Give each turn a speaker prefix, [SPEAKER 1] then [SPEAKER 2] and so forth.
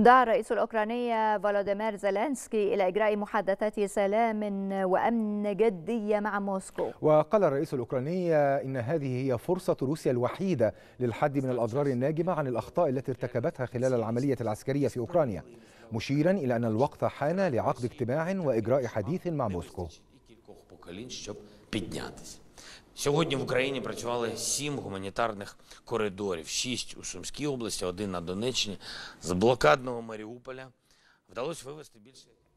[SPEAKER 1] دعا الرئيس الأوكراني فولوديمير زيلانسكي إلى إجراء محادثات سلام وأمن جدية مع موسكو
[SPEAKER 2] وقال الرئيس الأوكراني إن هذه هي فرصة روسيا الوحيدة للحد من الأضرار الناجمة عن الأخطاء التي ارتكبتها خلال العملية العسكرية في أوكرانيا مشيرا إلى أن الوقت حان لعقد اجتماع وإجراء حديث مع موسكو
[SPEAKER 3] Сьогодні в Україні працювали сім гуманітарних коридорів: шість у Сумській області, один на Донеччині. З блокадного Маріуполя
[SPEAKER 4] вдалося вивезти
[SPEAKER 3] більше